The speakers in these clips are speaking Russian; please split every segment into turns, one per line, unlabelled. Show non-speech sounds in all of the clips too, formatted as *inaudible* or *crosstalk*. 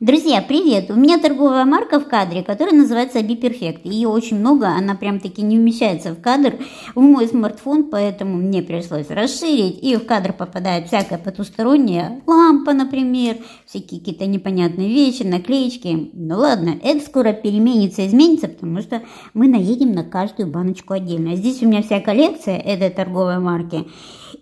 Друзья, привет! У меня торговая марка в кадре, которая называется Биперфект. Ее очень много, она прям-таки не умещается в кадр в мой смартфон, поэтому мне пришлось расширить. И в кадр попадает всякое потустороннее, лампа, например, всякие какие-то непонятные вещи, наклеечки. Ну ладно, это скоро переменится, изменится, потому что мы наедем на каждую баночку отдельно. Здесь у меня вся коллекция этой торговой марки.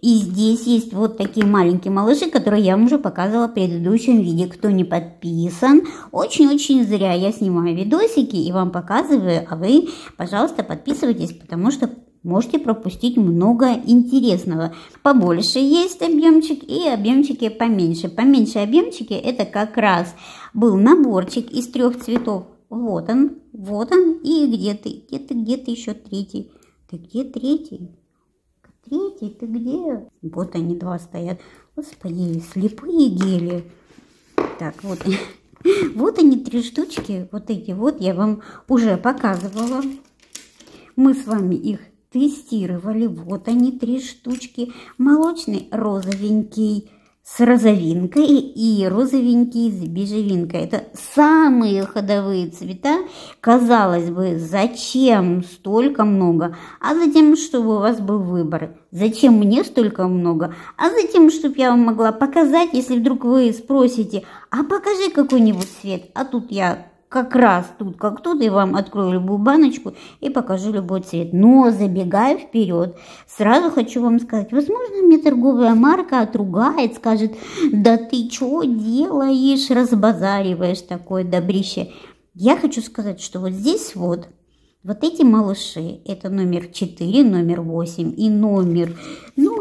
И здесь есть вот такие маленькие малыши, которые я вам уже показывала в предыдущем виде. Кто не подписан, очень-очень зря я снимаю видосики и вам показываю, а вы, пожалуйста, подписывайтесь, потому что можете пропустить много интересного. Побольше есть объемчик и объемчики поменьше. Поменьше объемчики это как раз был наборчик из трех цветов. Вот он, вот он и где то где то где то еще третий. Ты где третий? Третий ты где? Вот они два стоят. Господи, слепые гели. Так, вот. *laughs* Вот они, три штучки. Вот эти вот я вам уже показывала. Мы с вами их тестировали. Вот они, три штучки. Молочный розовенький с розовинкой и розовенький с бежевинкой. Это самые ходовые цвета. Казалось бы, зачем столько много? А затем, чтобы у вас был выбор. Зачем мне столько много? А затем, чтобы я вам могла показать, если вдруг вы спросите, а покажи какой-нибудь цвет. А тут я как раз тут, как тут, и вам открою любую баночку и покажу любой цвет. Но забегая вперед, сразу хочу вам сказать, возможно, мне торговая марка отругает, скажет, да ты что делаешь, разбазариваешь такое добрище. Я хочу сказать, что вот здесь вот, вот эти малыши, это номер 4, номер 8 и номер, ну,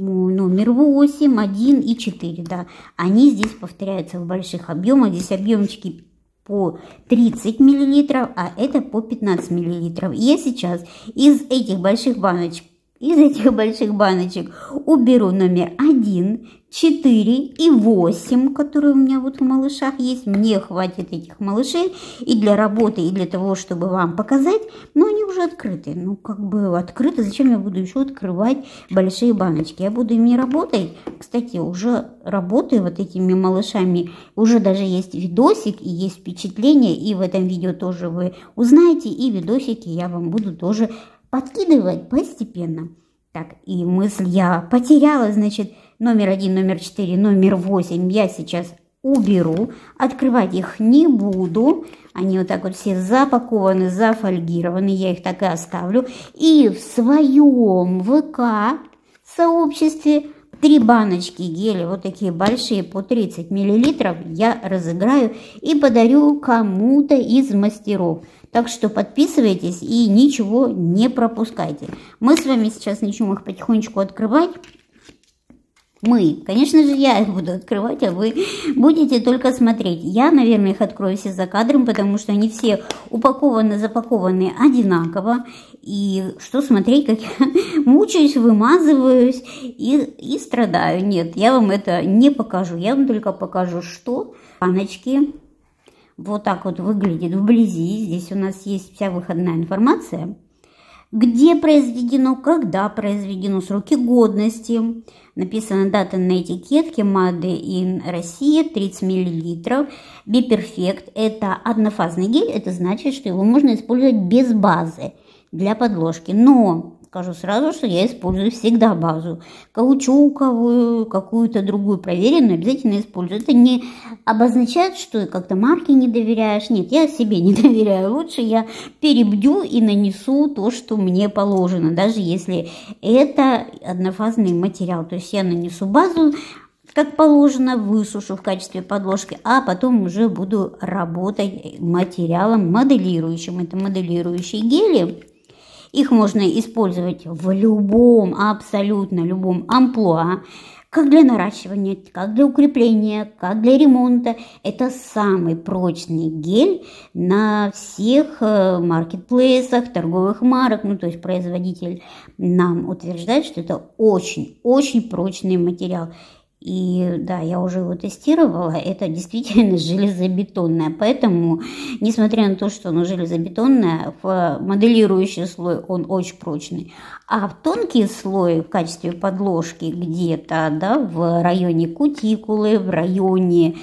номер 8, 1 и 4, да, они здесь повторяются в больших объемах, здесь объемчики по 30 миллилитров, а это по 15 миллилитров. Я сейчас из этих больших баночек из этих больших баночек уберу номер 1, 4 и 8, которые у меня вот в малышах есть. Мне хватит этих малышей и для работы, и для того, чтобы вам показать. Но они уже открыты. Ну, как бы открыты. Зачем я буду еще открывать большие баночки? Я буду ими работать. Кстати, уже работаю вот этими малышами. Уже даже есть видосик и есть впечатление. И в этом видео тоже вы узнаете. И видосики я вам буду тоже подкидывать постепенно. Так, и мысль я потеряла, значит, номер один, номер четыре, номер восемь я сейчас уберу, открывать их не буду. Они вот так вот все запакованы, зафольгированы, я их так и оставлю. И в своем ВК сообществе три баночки геля, вот такие большие, по 30 миллилитров, я разыграю и подарю кому-то из мастеров. Так что подписывайтесь и ничего не пропускайте. Мы с вами сейчас начнем их потихонечку открывать. Мы, конечно же, я их буду открывать, а вы будете только смотреть. Я, наверное, их открою все за кадром, потому что они все упакованы, запакованы одинаково. И что смотреть, как я *laughs* мучаюсь, вымазываюсь и, и страдаю. Нет, я вам это не покажу. Я вам только покажу, что баночки вот так вот выглядит вблизи. Здесь у нас есть вся выходная информация. Где произведено, когда произведено, сроки годности. Написана дата на этикетке Made in Россия 30 мл. Биперфект – это однофазный гель, это значит, что его можно использовать без базы для подложки. Но Скажу сразу, что я использую всегда базу. Каучуковую, какую-то другую проверенную обязательно использую. Это не обозначает, что как-то марки не доверяешь. Нет, я себе не *laughs* доверяю. Лучше я перебью и нанесу то, что мне положено. Даже если это однофазный материал. То есть я нанесу базу, как положено, высушу в качестве подложки, а потом уже буду работать материалом моделирующим. Это моделирующие гели их можно использовать в любом, абсолютно любом амплуа, как для наращивания, как для укрепления, как для ремонта. Это самый прочный гель на всех э, маркетплейсах, торговых марок. Ну, то есть производитель нам утверждает, что это очень-очень прочный материал. И да, я уже его тестировала, это действительно *laughs* железобетонное, Поэтому, несмотря на то, что оно железобетонное, в моделирующий слой он очень прочный. А в тонкий слой в качестве подложки где-то, да, в районе кутикулы, в районе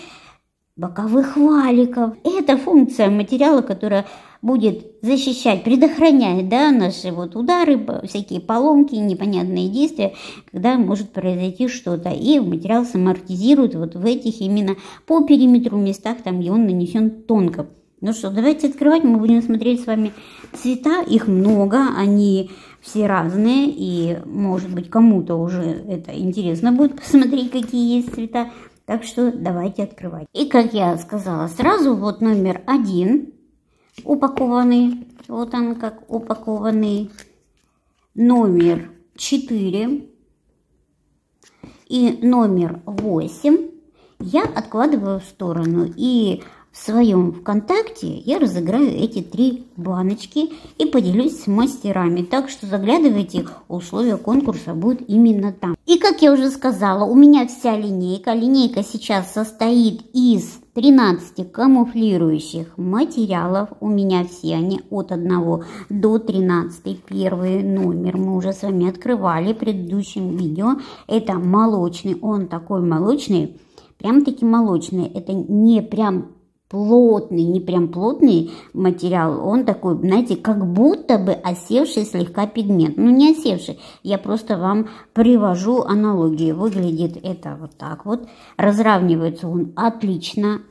боковых валиков. Это функция материала, которая будет защищать, предохранять да, наши вот удары, всякие поломки, непонятные действия, когда может произойти что-то. И материал самортизирует вот в этих именно по периметру местах, там, где он нанесен тонко. Ну что, давайте открывать. Мы будем смотреть с вами цвета. Их много, они все разные. И, может быть, кому-то уже это интересно будет посмотреть, какие есть цвета. Так что давайте открывать. И, как я сказала сразу, вот номер один упакованный. Вот он как упакованный. Номер 4 и номер 8 я откладываю в сторону. И в своем ВКонтакте я разыграю эти три баночки и поделюсь с мастерами. Так что заглядывайте, условия конкурса будут именно там. И как я уже сказала, у меня вся линейка. Линейка сейчас состоит из 13 камуфлирующих материалов. У меня все они от 1 до 13. Первый номер мы уже с вами открывали в предыдущем видео. Это молочный, он такой молочный прям-таки молочный. Это не прям плотный, не прям плотный материал, он такой, знаете, как будто бы осевший слегка пигмент. Ну, не осевший, я просто вам привожу аналогии. Выглядит это вот так вот, разравнивается он отлично,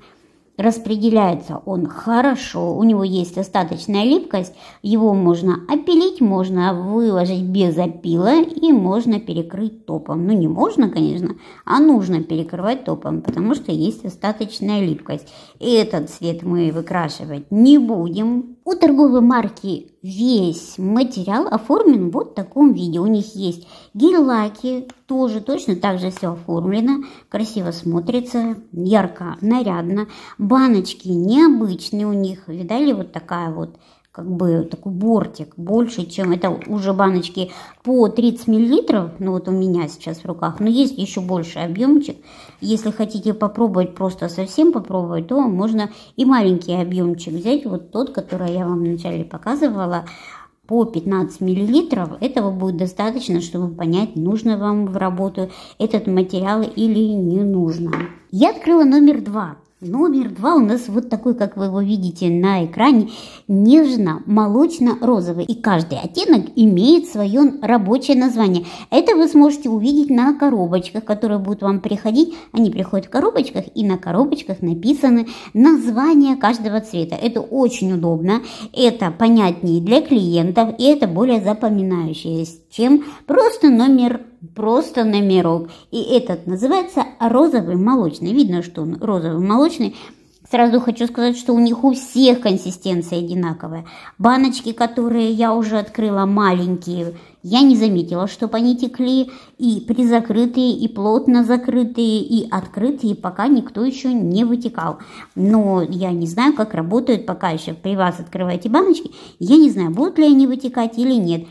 Распределяется он хорошо, у него есть остаточная липкость, его можно опилить, можно выложить без опила и можно перекрыть топом. Ну не можно, конечно, а нужно перекрывать топом, потому что есть остаточная липкость. И этот цвет мы выкрашивать не будем, у торговой марки весь материал оформлен вот в таком виде. У них есть гель-лаки, тоже точно так же все оформлено. Красиво смотрится, ярко, нарядно. Баночки необычные у них. Видали, вот такая вот как бы такой бортик больше, чем это уже баночки по 30 миллилитров, ну вот у меня сейчас в руках, но есть еще больше объемчик, если хотите попробовать, просто совсем попробовать, то можно и маленький объемчик взять, вот тот, который я вам вначале показывала, по 15 миллилитров. Этого будет достаточно, чтобы понять, нужно вам в работу этот материал или не нужно. Я открыла номер два. Номер два у нас вот такой, как вы его видите на экране, нежно-молочно-розовый. И каждый оттенок имеет свое рабочее название. Это вы сможете увидеть на коробочках, которые будут вам приходить. Они приходят в коробочках, и на коробочках написаны названия каждого цвета. Это очень удобно, это понятнее для клиентов, и это более запоминающееся чем просто номер, просто номерок. И этот называется розовый молочный. Видно, что он розовый молочный. Сразу хочу сказать, что у них у всех консистенция одинаковая. Баночки, которые я уже открыла, маленькие, я не заметила, чтобы они текли и призакрытые, и плотно закрытые, и открытые, пока никто еще не вытекал. Но я не знаю, как работают пока еще при вас открываете баночки. Я не знаю, будут ли они вытекать или нет.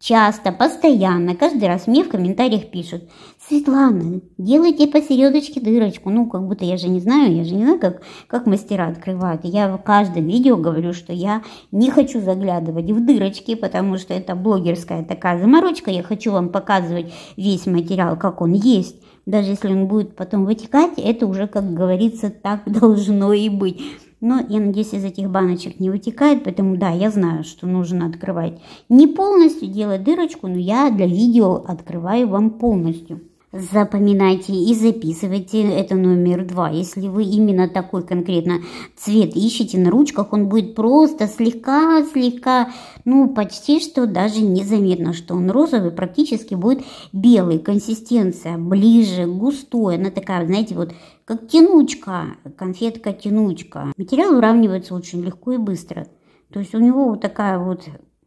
Часто, постоянно, каждый раз мне в комментариях пишут, Светлана, делайте посередочке дырочку. Ну, как будто я же не знаю, я же не знаю, как, как мастера открывают. Я в каждом видео говорю, что я не хочу заглядывать в дырочки, потому что это блогерская такая заморочка. Я хочу вам показывать весь материал, как он есть. Даже если он будет потом вытекать, это уже, как говорится, так *laughs* должно и быть. Но, я надеюсь, из этих баночек не вытекает, поэтому, да, я знаю, что нужно открывать. Не полностью делать дырочку, но я для видео открываю вам полностью запоминайте и записывайте. Это номер два. Если вы именно такой конкретно цвет ищете на ручках, он будет просто слегка-слегка, ну почти что даже незаметно, что он розовый, практически будет белый. Консистенция ближе, густой. Она такая, знаете, вот как тянучка, конфетка-тянучка. Материал уравнивается очень легко и быстро. То есть у него вот такая вот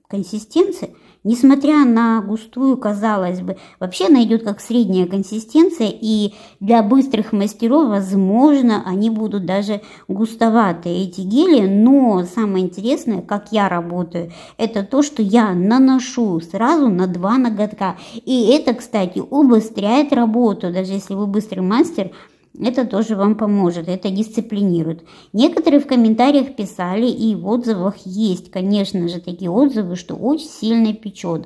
консистенции, несмотря на густую, казалось бы, вообще она идет как средняя консистенция, и для быстрых мастеров, возможно, они будут даже густоватые, эти гели, но самое интересное, как я работаю, это то, что я наношу сразу на два ноготка, и это, кстати, убыстряет работу, даже если вы быстрый мастер, это тоже вам поможет, это дисциплинирует. Некоторые в комментариях писали, и в отзывах есть, конечно же, такие отзывы, что очень сильно печет.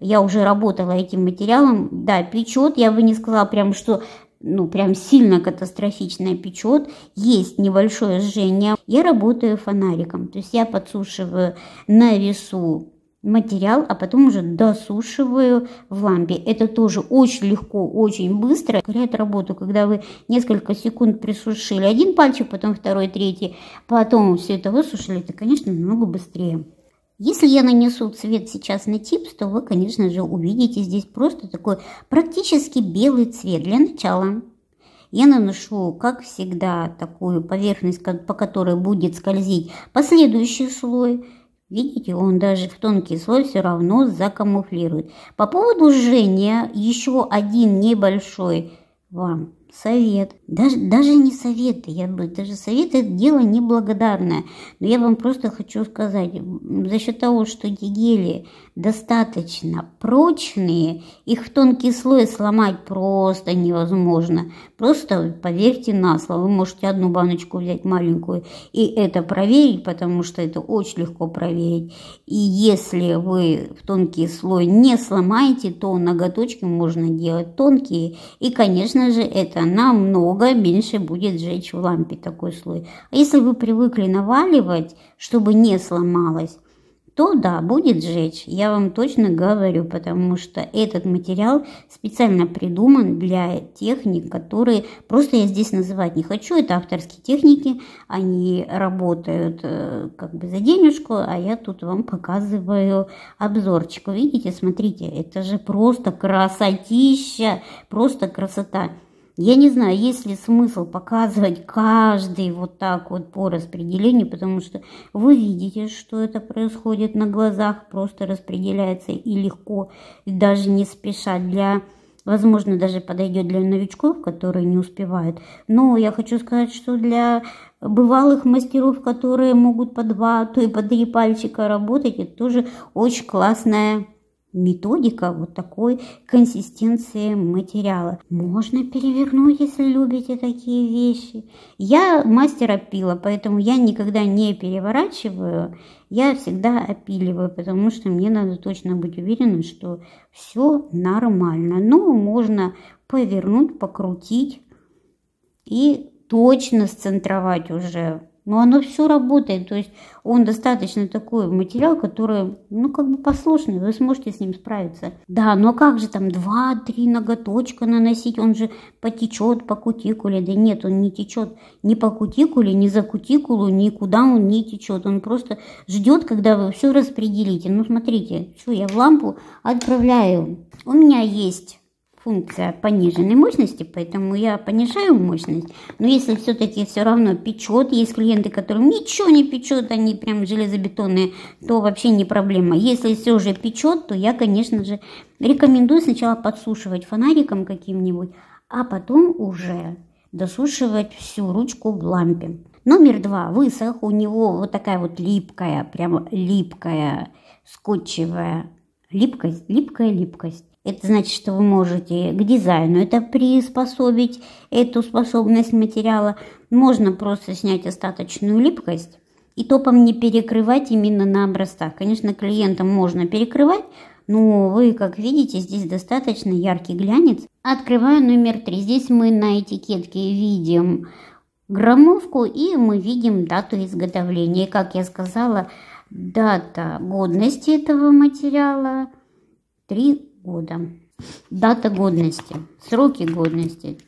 Я уже работала этим материалом, да, печет, я бы не сказала прям, что ну, прям сильно катастрофичное печет, есть небольшое жжение. Я работаю фонариком, то есть я подсушиваю на весу материал, а потом уже досушиваю в лампе. Это тоже очень легко, очень быстро ускоряет работу, когда вы несколько секунд присушили один пальчик, потом второй, третий, потом все это высушили, это, конечно, намного быстрее. Если я нанесу цвет сейчас на типс, то вы, конечно же, увидите здесь просто такой практически белый цвет для начала. Я наношу, как всегда, такую поверхность, по которой будет скользить последующий слой – Видите, он даже в тонкий слой все равно закамуфлирует. По поводу жжения еще один небольшой вам совет. Даже, даже не советы, я бы, даже советы это дело неблагодарное. Но я вам просто хочу сказать, за счет того, что эти гели достаточно прочные, их в тонкий слой сломать просто невозможно. Просто поверьте на слово, вы можете одну баночку взять маленькую и это проверить, потому что это очень легко проверить.
И если
вы в тонкий слой не сломаете, то ноготочки можно делать тонкие. И, конечно же, это она много меньше будет жечь в лампе такой слой. А если вы привыкли наваливать, чтобы не сломалось, то да, будет жечь, я вам точно говорю, потому что этот материал специально придуман для техник, которые просто я здесь называть не хочу, это авторские техники, они работают э, как бы за денежку, а я тут вам показываю обзорчик. Видите, смотрите, это же просто красотища, просто красота. Я не знаю, есть ли смысл показывать каждый вот так вот по распределению, потому что вы видите, что это происходит на глазах, просто распределяется и легко, и даже не спеша для возможно, даже подойдет для новичков, которые не успевают. Но я хочу сказать, что для бывалых мастеров, которые могут по два, то и по три пальчика работать, это тоже очень классная методика вот такой консистенции материала. Можно перевернуть, если любите такие вещи. Я мастер опила, поэтому я никогда не переворачиваю. Я всегда опиливаю, потому что мне надо точно быть уверенным, что все нормально. Но можно повернуть, покрутить и точно сцентровать уже но оно все работает. То есть он достаточно такой материал, который, ну, как бы послушный, вы сможете с ним справиться. Да, но как же там 2-3 ноготочка наносить, он же потечет по кутикуле. Да нет, он не течет ни по кутикуле, ни за кутикулу, никуда он не течет. Он просто ждет, когда вы все распределите. Ну, смотрите, что я в лампу отправляю. У меня есть функция пониженной мощности, поэтому я понижаю мощность. Но если все-таки все равно печет, есть клиенты, которым ничего не печет, они прям железобетонные, то вообще не проблема. Если все же печет, то я, конечно же, рекомендую сначала подсушивать фонариком каким-нибудь, а потом уже досушивать всю ручку в лампе. Номер два высох, у него вот такая вот липкая, прямо липкая, скотчевая липкость, липкая липкость. Это значит, что вы можете к дизайну это приспособить, эту способность материала. Можно просто снять остаточную липкость и топом не перекрывать именно на образцах. Конечно, клиентам можно перекрывать, но вы, как видите, здесь достаточно яркий глянец. Открываю номер три. Здесь мы на этикетке видим граммовку и мы видим дату изготовления. как я сказала, дата годности этого материала 3 года. Дата годности, сроки годности.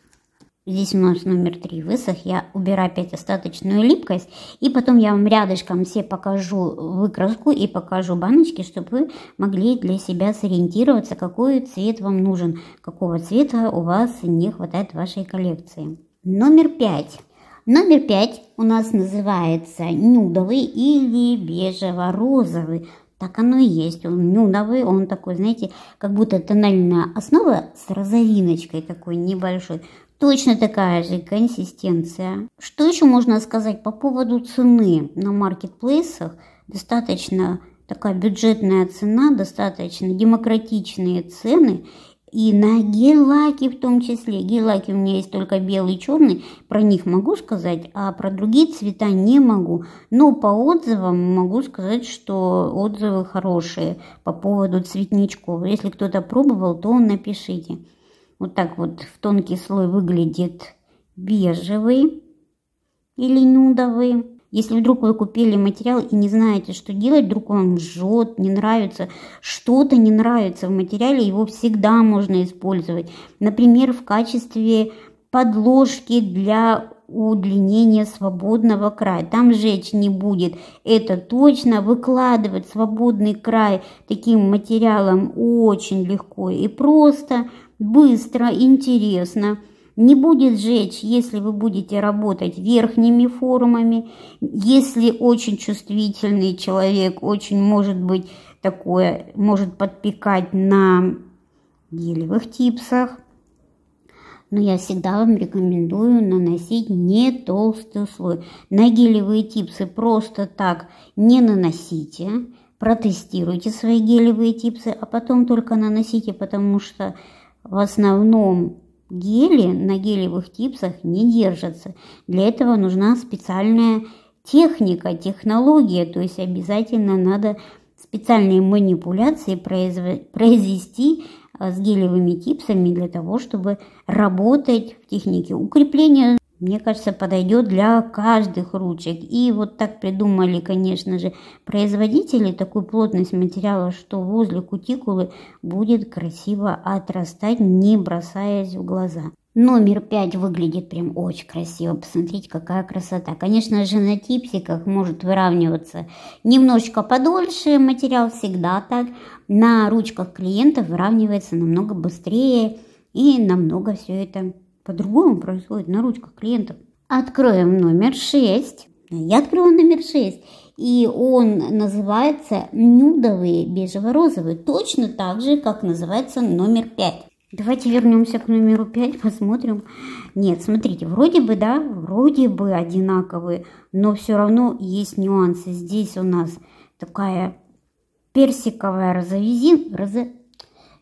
Здесь у нас номер три высох. Я убираю опять остаточную липкость. И потом я вам рядышком все покажу выкраску и покажу баночки, чтобы вы могли для себя сориентироваться, какой цвет вам нужен, какого цвета у вас не хватает в вашей коллекции. Номер пять. Номер пять у нас называется нюдовый или бежево-розовый. Так оно и есть. Он нюдовый, он такой, знаете, как будто тональная основа с розовиночкой такой небольшой. Точно такая же консистенция. Что еще можно сказать по поводу цены на маркетплейсах? Достаточно такая бюджетная цена, достаточно демократичные цены. И на гель-лаки в том числе. Гель-лаки у меня есть только белый и черный. Про них могу сказать, а про другие цвета не могу. Но по отзывам могу сказать, что отзывы хорошие по поводу цветничков. Если кто-то пробовал, то напишите. Вот так вот в тонкий слой выглядит бежевый или нюдовый. Если вдруг вы купили материал и не знаете, что делать, вдруг вам жжет, не нравится, что-то не нравится в материале, его всегда можно использовать. Например, в качестве подложки для удлинения свободного края. Там жечь не будет. Это точно. Выкладывать свободный край таким материалом очень легко и просто, быстро, интересно. Не будет жечь, если вы будете работать верхними формами, если очень чувствительный человек, очень может быть такое, может подпекать на гелевых типсах. Но я всегда вам рекомендую наносить не толстый слой. На гелевые типсы просто так не наносите. Протестируйте свои гелевые типсы, а потом только наносите, потому что в основном Гели на гелевых типсах не держатся. Для этого нужна специальная техника, технология, то есть обязательно надо специальные манипуляции произвести а, с гелевыми типсами для того, чтобы работать в технике укрепления мне кажется, подойдет для каждых ручек. И вот так придумали, конечно же, производители такую плотность материала, что возле кутикулы будет красиво отрастать, не бросаясь в глаза. Номер 5 выглядит прям очень красиво. Посмотрите, какая красота. Конечно же, на типсиках может выравниваться немножечко подольше материал, всегда так. На ручках клиентов выравнивается намного быстрее и намного все это по-другому происходит на ручках клиентов. Откроем номер 6. Я открыла номер 6. И он называется нюдовый, бежево розовый Точно так же, как называется номер 5. Давайте вернемся к номеру 5, посмотрим. Нет, смотрите, вроде бы, да, вроде бы одинаковые, но все равно есть нюансы. Здесь у нас такая персиковая розовизин, розо...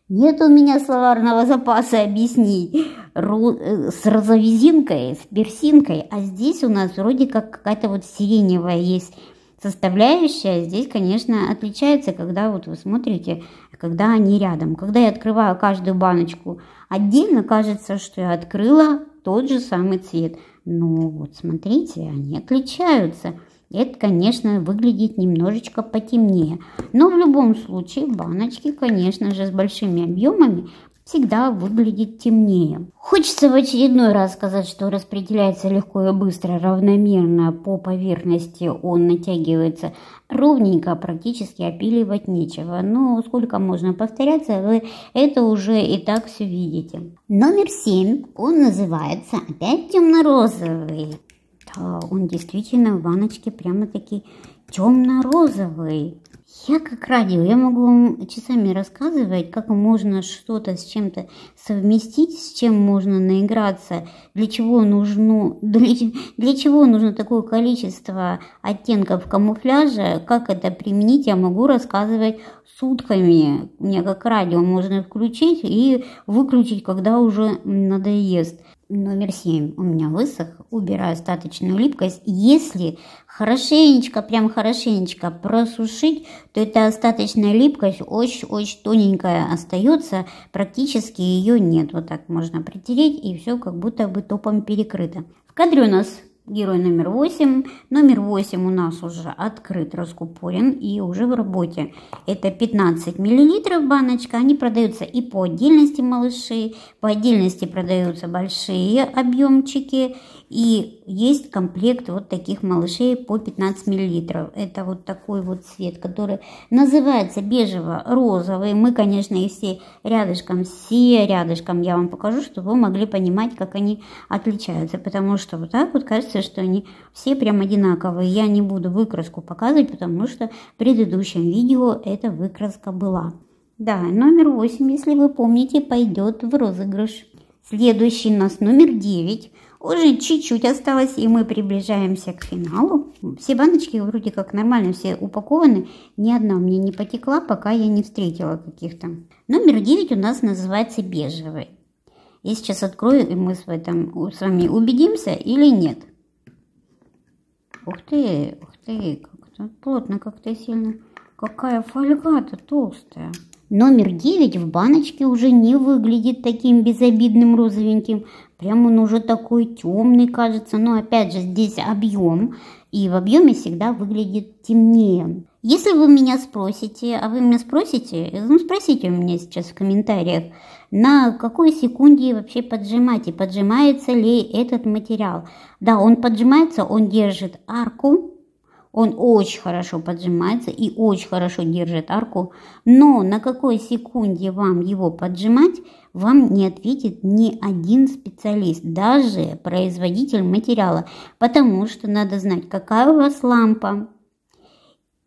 Нет у меня словарного запаса, объяснить. Э, с розовизинкой, с персинкой, а здесь у нас вроде как какая-то вот сиреневая есть составляющая. Здесь, конечно, отличается, когда вот вы смотрите, когда они рядом. Когда я открываю каждую баночку отдельно, кажется, что я открыла тот же самый цвет. Но вот смотрите, они отличаются. Это, конечно, выглядит немножечко потемнее. Но в любом случае баночки, конечно же, с большими объемами всегда выглядит темнее. Хочется в очередной раз сказать, что распределяется легко и быстро, равномерно по поверхности он натягивается ровненько, практически опиливать нечего. Но сколько можно повторяться, вы это уже и так все видите. Номер 7, он называется опять темно-розовый. Да, он действительно в ваночке прямо-таки темно-розовый. Я как радио, я могу вам часами рассказывать, как можно что-то с чем-то совместить, с чем можно наиграться, для чего нужно, для, для чего нужно такое количество оттенков камуфляжа, как это применить, я могу рассказывать сутками. У меня как радио можно включить и выключить, когда уже надоест номер семь у меня высох, убираю остаточную липкость. Если хорошенечко, прям хорошенечко просушить, то эта остаточная липкость очень-очень тоненькая остается, практически ее нет. Вот так можно притереть, и все как будто бы топом перекрыто. В кадре у нас герой номер восемь, Номер восемь у нас уже открыт, раскупорен и уже в работе. Это 15 мл баночка. Они продаются и по отдельности малыши, по отдельности продаются большие объемчики. И есть комплект вот таких малышей по 15 мл. Это вот такой вот цвет, который называется бежево-розовый. Мы, конечно, их все рядышком, все рядышком я вам покажу, чтобы вы могли понимать, как они отличаются. Потому что вот так вот кажется, что они все прям одинаковые. Я не буду выкраску показывать, потому что в предыдущем видео эта выкраска была. Да, номер 8, если вы помните, пойдет в розыгрыш. Следующий у нас номер 9. Уже чуть-чуть осталось, и мы приближаемся к финалу. Все баночки вроде как нормально все упакованы. Ни одна мне не потекла, пока я не встретила каких-то. Номер 9 у нас называется бежевый. Я сейчас открою, и мы с, этом, с вами убедимся или нет. Ух ты, ух ты, как-то плотно, как-то сильно. Какая фольга-то толстая. Номер 9 в баночке уже не выглядит таким безобидным розовеньким. Прям он уже такой темный кажется, но опять же здесь объем, и в объеме всегда выглядит темнее. Если вы меня спросите, а вы меня спросите, ну спросите у меня сейчас в комментариях, на какой секунде вообще поджимать и поджимается ли этот материал. Да, он поджимается, он держит арку, он очень хорошо поджимается и очень хорошо держит арку, но на какой секунде вам его поджимать, вам не ответит ни один специалист, даже производитель материала, потому что надо знать, какая у вас лампа,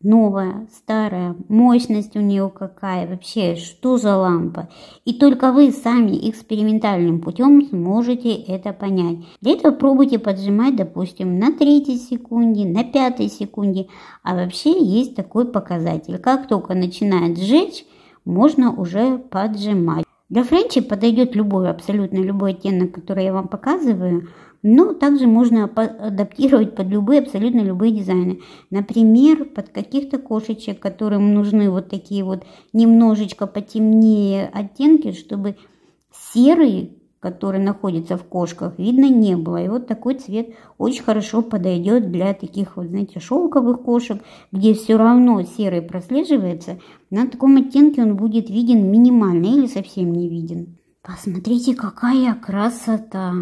новая, старая, мощность у нее какая, вообще, что за лампа. И только вы сами экспериментальным путем сможете это понять. Для этого пробуйте поджимать, допустим, на третьей секунде, на пятой секунде. А вообще есть такой показатель. Как только начинает сжечь, можно уже поджимать. Для френча подойдет любой, абсолютно любой оттенок, который я вам показываю – но также можно адаптировать под любые, абсолютно любые дизайны. Например, под каких-то кошечек, которым нужны вот такие вот немножечко потемнее оттенки, чтобы серый, который находится в кошках, видно не было. И вот такой цвет очень хорошо подойдет для таких вот, знаете, шелковых кошек, где все равно серый прослеживается. На таком оттенке он будет виден минимально или совсем не виден. Посмотрите, какая красота!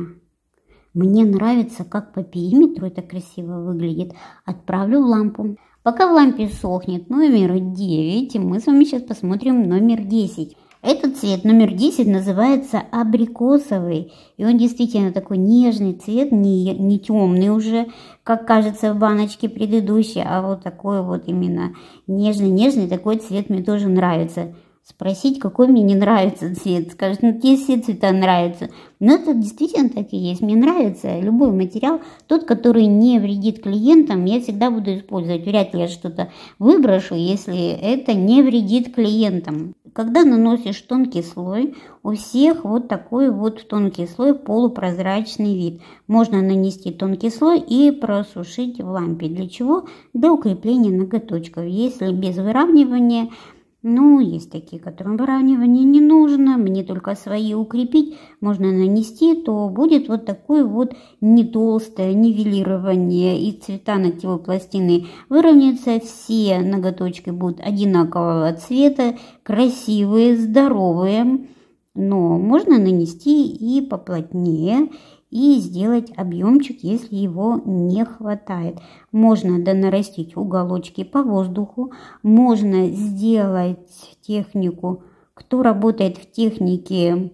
Мне нравится, как по периметру это красиво выглядит. Отправлю в лампу. Пока в лампе сохнет номер 9, мы с вами сейчас посмотрим номер 10. Этот цвет, номер 10, называется абрикосовый. И он действительно такой нежный цвет, не, не темный уже, как кажется в баночке предыдущей, а вот такой вот именно нежный-нежный. Такой цвет мне тоже нравится спросить, какой мне не нравится цвет. Скажет, ну тебе все цвета нравятся. Но ну, это действительно так и есть. Мне нравится любой материал, тот, который не вредит клиентам, я всегда буду использовать. Вряд ли я что-то выброшу, если это не вредит клиентам. Когда наносишь тонкий слой, у всех вот такой вот тонкий слой, полупрозрачный вид. Можно нанести тонкий слой и просушить в лампе. Для чего? Для укрепления ноготочков. Если без выравнивания ну, есть такие, которым выравнивание не нужно, мне только свои укрепить, можно нанести, то будет вот такое вот не толстое нивелирование, и цвета ногтевой пластины выровняются, все ноготочки будут одинакового цвета, красивые, здоровые, но можно нанести и поплотнее, и сделать объемчик, если его не хватает. Можно донарастить уголочки по воздуху, можно сделать технику, кто работает в технике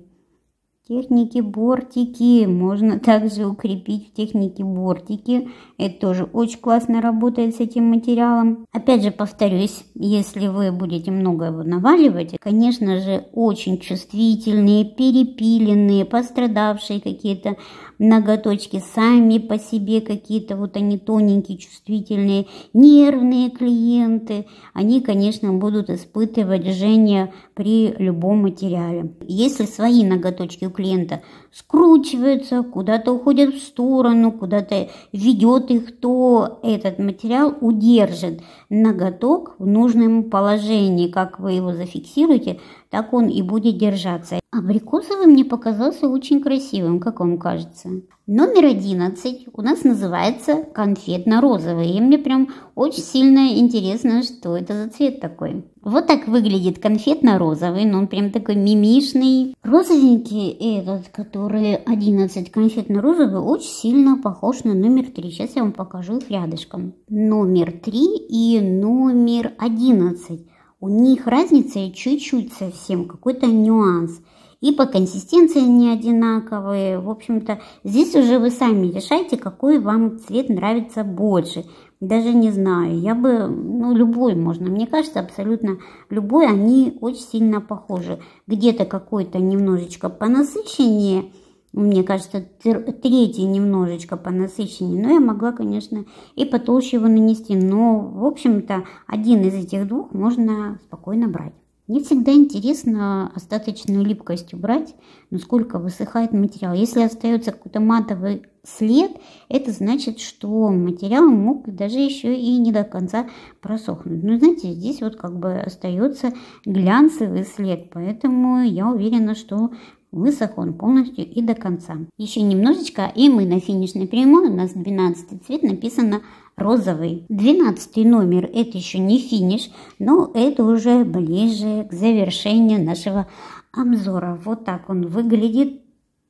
техники бортики. Можно *laughs* также укрепить в технике бортики. Это тоже очень классно работает с этим материалом. Опять же повторюсь, если вы будете много его наваливать, конечно же очень чувствительные, перепиленные, пострадавшие какие-то ноготочки сами по себе какие-то, вот они тоненькие, чувствительные, нервные клиенты, они, конечно, будут испытывать жжение при любом материале. Если свои ноготочки у клиента скручиваются, куда-то уходят в сторону, куда-то ведет их, то этот материал удержит ноготок в нужном положении. Как вы его зафиксируете, так он и будет держаться. Абрикосовый мне показался очень красивым, как вам кажется. Номер 11 у нас называется конфетно-розовый. И мне прям очень сильно интересно, что это за цвет такой. Вот так выглядит конфетно-розовый, но он прям такой мимишный. Розовенький этот, который 11 конфетно-розовый, очень сильно похож на номер 3. Сейчас я вам покажу их рядышком. Номер 3 и номер 11. У них разница чуть-чуть совсем, какой-то нюанс – и по консистенции не одинаковые. В общем-то, здесь уже вы сами решайте, какой вам цвет нравится больше. Даже не знаю, я бы, ну, любой можно. Мне кажется, абсолютно любой, они очень сильно похожи. Где-то какой-то немножечко понасыщеннее, мне кажется, третий немножечко понасыщеннее. Но я могла, конечно, и потолще его нанести. Но, в общем-то, один из этих двух можно спокойно брать. Мне всегда интересно остаточную липкость убрать, насколько высыхает материал. Если остается какой-то матовый след, это значит, что материал мог даже еще и не до конца просохнуть. Но ну, знаете, здесь вот как бы остается глянцевый след, поэтому я уверена, что высох он полностью и до конца. Еще немножечко, и мы на финишной прямой, у нас 12 цвет написано розовый. Двенадцатый номер – это еще не финиш, но это уже ближе к завершению нашего обзора. Вот так он выглядит.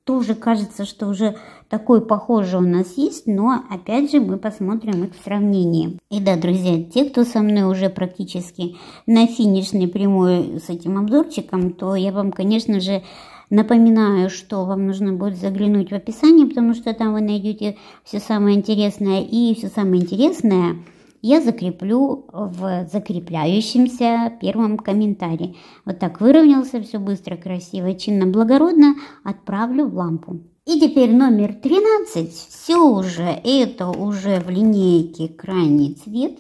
Тоже кажется, что уже такой похожий у нас есть, но опять же мы посмотрим их в сравнении. И да, друзья, те, кто со мной уже практически на финишной прямой с этим обзорчиком, то я вам, конечно же, Напоминаю, что вам нужно будет заглянуть в описание, потому что там вы найдете все самое интересное. И все самое интересное я закреплю в закрепляющемся первом комментарии. Вот так выровнялся, все быстро, красиво, чинно, благородно. Отправлю в лампу. И теперь номер 13. Все уже, это уже в линейке крайний цвет.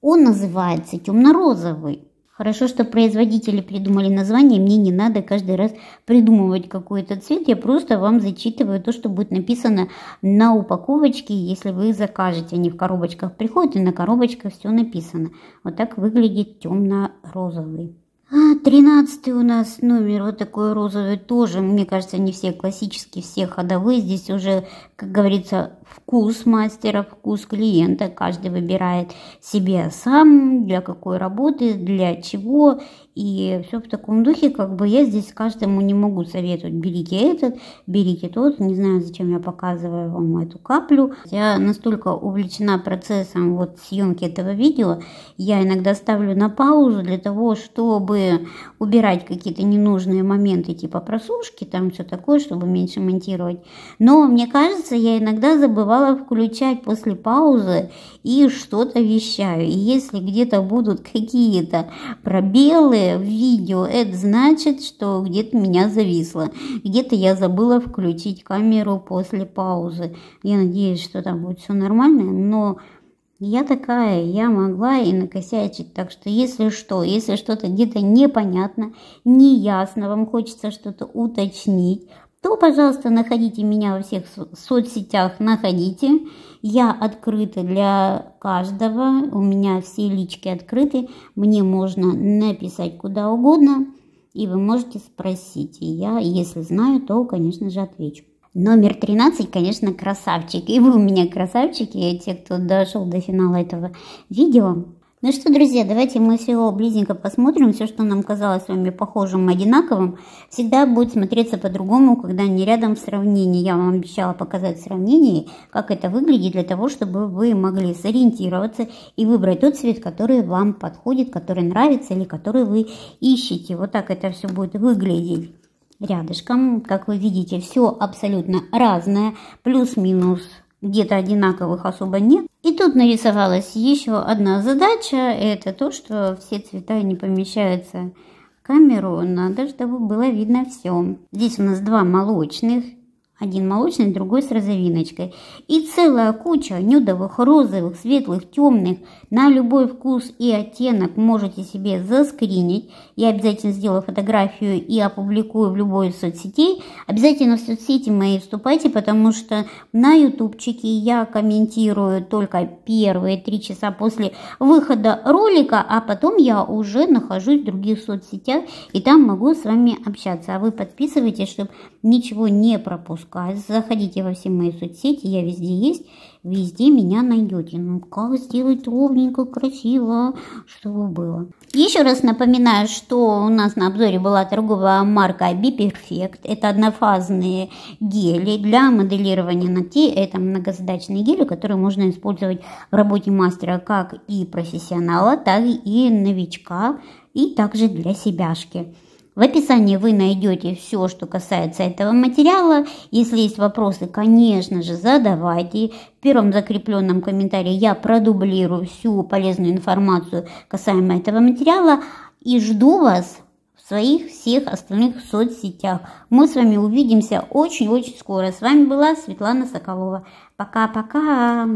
Он называется темно-розовый. Хорошо, что производители придумали название, мне не надо каждый раз придумывать какой-то цвет, я просто вам зачитываю то, что будет написано на упаковочке, если вы закажете, они в коробочках приходят, и на коробочках все написано. Вот так выглядит темно-розовый. А, тринадцатый у нас номер, вот такой розовый тоже. Мне кажется, не все классические, все ходовые. Здесь уже, как говорится, вкус мастера, вкус клиента. Каждый выбирает себе сам, для какой работы, для чего. И все в таком духе, как бы я здесь каждому не могу советовать. Берите этот, берите тот. Не знаю, зачем я показываю вам эту каплю. Я настолько увлечена процессом вот съемки этого видео. Я иногда ставлю на паузу для того, чтобы убирать какие-то ненужные моменты, типа просушки, там все такое, чтобы меньше монтировать. Но мне кажется, я иногда забываю бывало включать после паузы и что-то вещаю. И если где-то будут какие-то пробелы в видео, это значит, что где-то меня зависло. Где-то я забыла включить камеру после паузы. Я надеюсь, что там будет все нормально, но... Я такая, я могла и накосячить, так что если что, если что-то где-то непонятно, неясно, вам хочется что-то уточнить, то, пожалуйста, находите меня во всех соцсетях, находите. Я открыта для каждого, у меня все лички открыты, мне можно написать куда угодно, и вы можете спросить. И я, если знаю, то, конечно же, отвечу. Номер 13, конечно, красавчик. И вы у меня красавчики, и те, кто дошел до финала этого видео. Ну что, друзья, давайте мы всего близенько посмотрим. Все, что нам казалось с вами похожим, одинаковым, всегда будет смотреться по-другому, когда они рядом в сравнении. Я вам обещала показать сравнение, как это выглядит, для того, чтобы вы могли сориентироваться и выбрать тот цвет, который вам подходит, который нравится или который вы ищете. Вот так это все будет выглядеть рядышком. Как вы видите, все абсолютно разное, плюс-минус где-то одинаковых особо нет. И тут нарисовалась еще одна задача, это то, что все цвета не помещаются в камеру, надо, чтобы было видно все. Здесь у нас два молочных, один молочный, другой с розовиночкой. И целая куча нюдовых, розовых, светлых, темных, на любой вкус и оттенок можете себе заскринить. Я обязательно сделаю фотографию и опубликую в любой из соцсетей. Обязательно в соцсети мои вступайте, потому что на ютубчике я комментирую только первые три часа после выхода ролика, а потом я уже нахожусь в других соцсетях и там могу с вами общаться. А вы подписывайтесь, чтобы ничего не пропускать. Заходите во все мои соцсети, я везде есть. Везде меня найдете. Ну, как сделать ровненько, красиво, чтобы было. Еще раз напоминаю, что у нас на обзоре была торговая марка Biperfect. Это однофазные гели для моделирования ногтей. Это многозадачные гели, которые можно использовать в работе мастера как и профессионала, так и новичка, и также для себяшки. В описании вы найдете все, что касается этого материала. Если есть вопросы, конечно же, задавайте. В первом закрепленном комментарии я продублирую всю полезную информацию касаемо этого материала. И жду вас в своих всех остальных соцсетях. Мы с вами увидимся очень-очень скоро. С вами была Светлана Соколова. Пока-пока!